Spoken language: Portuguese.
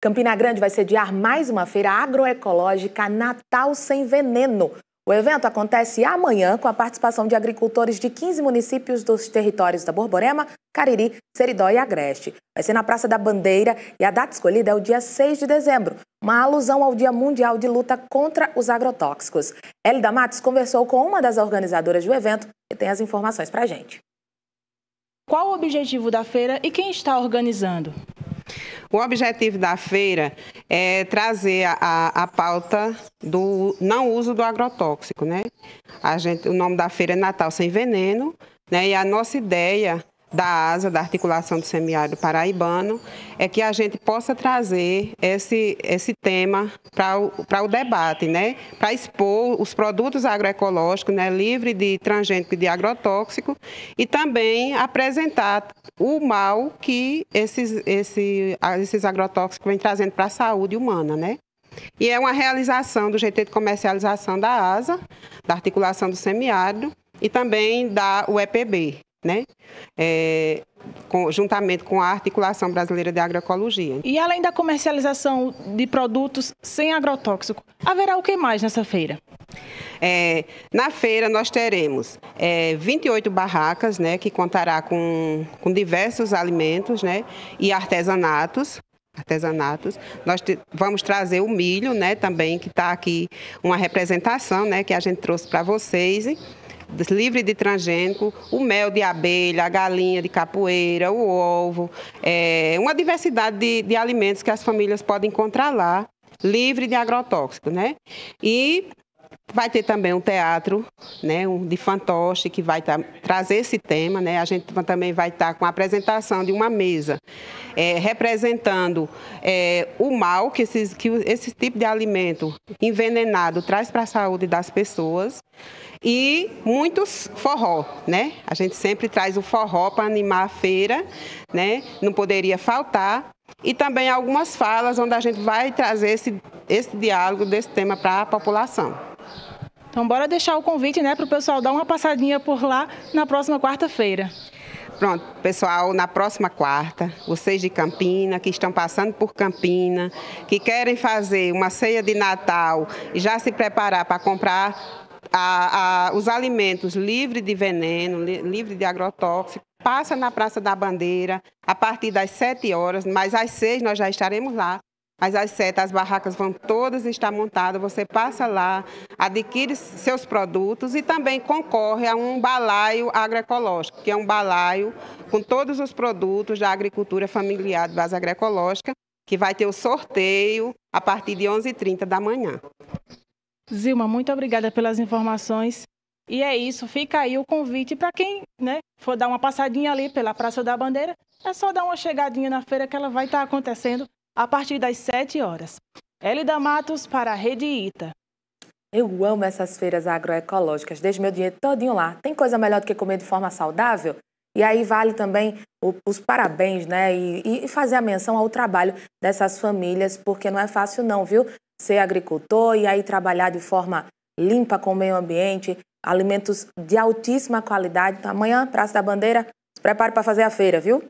Campina Grande vai sediar mais uma feira agroecológica Natal Sem Veneno. O evento acontece amanhã com a participação de agricultores de 15 municípios dos territórios da Borborema, Cariri, Seridó e Agreste. Vai ser na Praça da Bandeira e a data escolhida é o dia 6 de dezembro, uma alusão ao Dia Mundial de Luta contra os Agrotóxicos. Elida Matos conversou com uma das organizadoras do evento e tem as informações para gente. Qual o objetivo da feira e quem está organizando? O objetivo da feira é trazer a, a, pauta do não uso do agrotóxico, né? A gente, o nome da feira é Natal Sem Veneno, né? E a nossa ideia da ASA, da Articulação do Semiárido Paraibano, é que a gente possa trazer esse, esse tema para o, o debate, né? para expor os produtos agroecológicos né? livre de transgênico e de agrotóxico e também apresentar o mal que esses, esse, esses agrotóxicos vêm trazendo para a saúde humana. Né? E é uma realização do GT de comercialização da ASA, da articulação do semiárido, e também da UEPB, né? É, com, juntamente com a Articulação Brasileira de Agroecologia. E além da comercialização de produtos sem agrotóxico, haverá o que mais nessa feira? É, na feira nós teremos é, 28 barracas, né, que contará com, com diversos alimentos né, e artesanatos, artesanatos. Nós te, vamos trazer o milho, né, também que está aqui uma representação, né, que a gente trouxe para vocês livre de transgênico, o mel de abelha, a galinha de capoeira, o ovo, é, uma diversidade de, de alimentos que as famílias podem encontrar lá livre de agrotóxico, né? E Vai ter também um teatro né, um de fantoche que vai tá, trazer esse tema. Né? A gente também vai estar tá com a apresentação de uma mesa é, representando é, o mal que, esses, que esse tipo de alimento envenenado traz para a saúde das pessoas. E muitos forró, né? A gente sempre traz o forró para animar a feira, né? Não poderia faltar e também algumas falas onde a gente vai trazer esse, esse diálogo desse tema para a população. Então, bora deixar o convite né, para o pessoal dar uma passadinha por lá na próxima quarta-feira. Pronto, pessoal, na próxima quarta, vocês de Campina, que estão passando por Campina, que querem fazer uma ceia de Natal e já se preparar para comprar a, a, os alimentos livres de veneno, li, livre de agrotóxico, passa na Praça da Bandeira a partir das 7 horas, mas às 6 nós já estaremos lá mas as setas, as barracas vão todas estar montadas, você passa lá, adquire seus produtos e também concorre a um balaio agroecológico, que é um balaio com todos os produtos da agricultura familiar de base agroecológica, que vai ter o sorteio a partir de 11h30 da manhã. Zilma, muito obrigada pelas informações. E é isso, fica aí o convite para quem né, for dar uma passadinha ali pela Praça da Bandeira, é só dar uma chegadinha na feira que ela vai estar tá acontecendo a partir das 7 horas. Elida Matos para a Rede Ita. Eu amo essas feiras agroecológicas, desde meu dinheiro todinho lá. Tem coisa melhor do que comer de forma saudável? E aí vale também os parabéns, né? E, e, fazer a menção ao trabalho dessas famílias, porque não é fácil não, viu? Ser agricultor e aí trabalhar de forma limpa com o meio ambiente, alimentos de altíssima qualidade. Então, amanhã, Praça da Bandeira, se prepare para fazer a feira, viu?